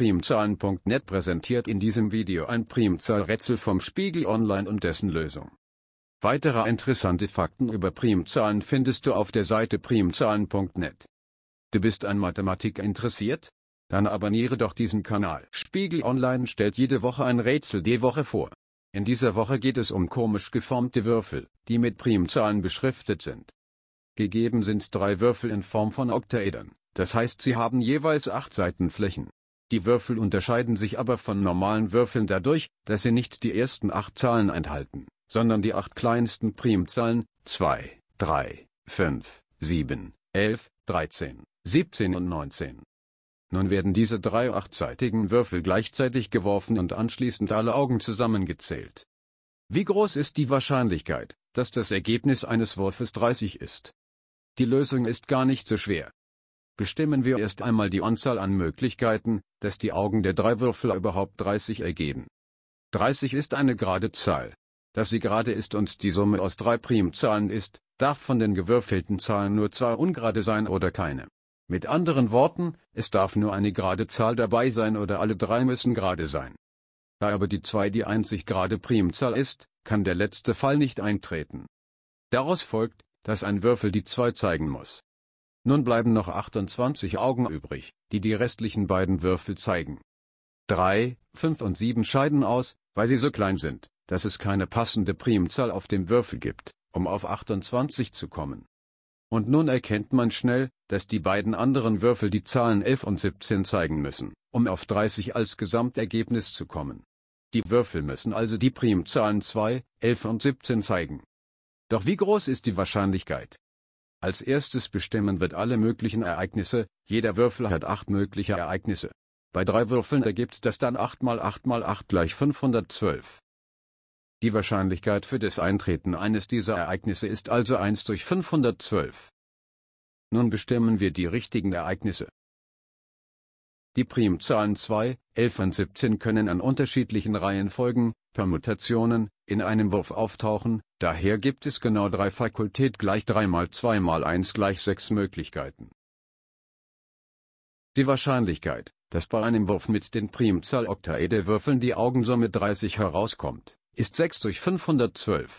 Primzahlen.net präsentiert in diesem Video ein Primzahlrätsel vom Spiegel Online und dessen Lösung. Weitere interessante Fakten über Primzahlen findest du auf der Seite primzahlen.net. Du bist an Mathematik interessiert? Dann abonniere doch diesen Kanal. Spiegel Online stellt jede Woche ein Rätsel die Woche vor. In dieser Woche geht es um komisch geformte Würfel, die mit Primzahlen beschriftet sind. Gegeben sind drei Würfel in Form von Oktaedern, das heißt sie haben jeweils acht Seitenflächen. Die Würfel unterscheiden sich aber von normalen Würfeln dadurch, dass sie nicht die ersten acht Zahlen enthalten, sondern die acht kleinsten Primzahlen 2, 3, 5, 7, 11, 13, 17 und 19. Nun werden diese drei achtseitigen Würfel gleichzeitig geworfen und anschließend alle Augen zusammengezählt. Wie groß ist die Wahrscheinlichkeit, dass das Ergebnis eines Wurfes 30 ist? Die Lösung ist gar nicht so schwer. Bestimmen wir erst einmal die Anzahl an Möglichkeiten, dass die Augen der drei Würfel überhaupt 30 ergeben. 30 ist eine gerade Zahl. Dass sie gerade ist und die Summe aus drei Primzahlen ist, darf von den gewürfelten Zahlen nur zwei ungerade sein oder keine. Mit anderen Worten, es darf nur eine gerade Zahl dabei sein oder alle drei müssen gerade sein. Da aber die 2 die einzig gerade Primzahl ist, kann der letzte Fall nicht eintreten. Daraus folgt, dass ein Würfel die 2 zeigen muss. Nun bleiben noch 28 Augen übrig, die die restlichen beiden Würfel zeigen. 3, 5 und 7 scheiden aus, weil sie so klein sind, dass es keine passende Primzahl auf dem Würfel gibt, um auf 28 zu kommen. Und nun erkennt man schnell, dass die beiden anderen Würfel die Zahlen 11 und 17 zeigen müssen, um auf 30 als Gesamtergebnis zu kommen. Die Würfel müssen also die Primzahlen 2, 11 und 17 zeigen. Doch wie groß ist die Wahrscheinlichkeit, als erstes bestimmen wird alle möglichen Ereignisse, jeder Würfel hat 8 mögliche Ereignisse. Bei drei Würfeln ergibt das dann 8 mal 8 mal 8 gleich 512. Die Wahrscheinlichkeit für das Eintreten eines dieser Ereignisse ist also 1 durch 512. Nun bestimmen wir die richtigen Ereignisse. Die Primzahlen 2, 11 und 17 können an unterschiedlichen Reihenfolgen, Permutationen, in einem Wurf auftauchen, daher gibt es genau drei Fakultät gleich 3 mal 2 mal 1 gleich 6 Möglichkeiten. Die Wahrscheinlichkeit, dass bei einem Wurf mit den Primzahl oktaederwürfeln die Augensumme 30 herauskommt, ist 6 durch 512.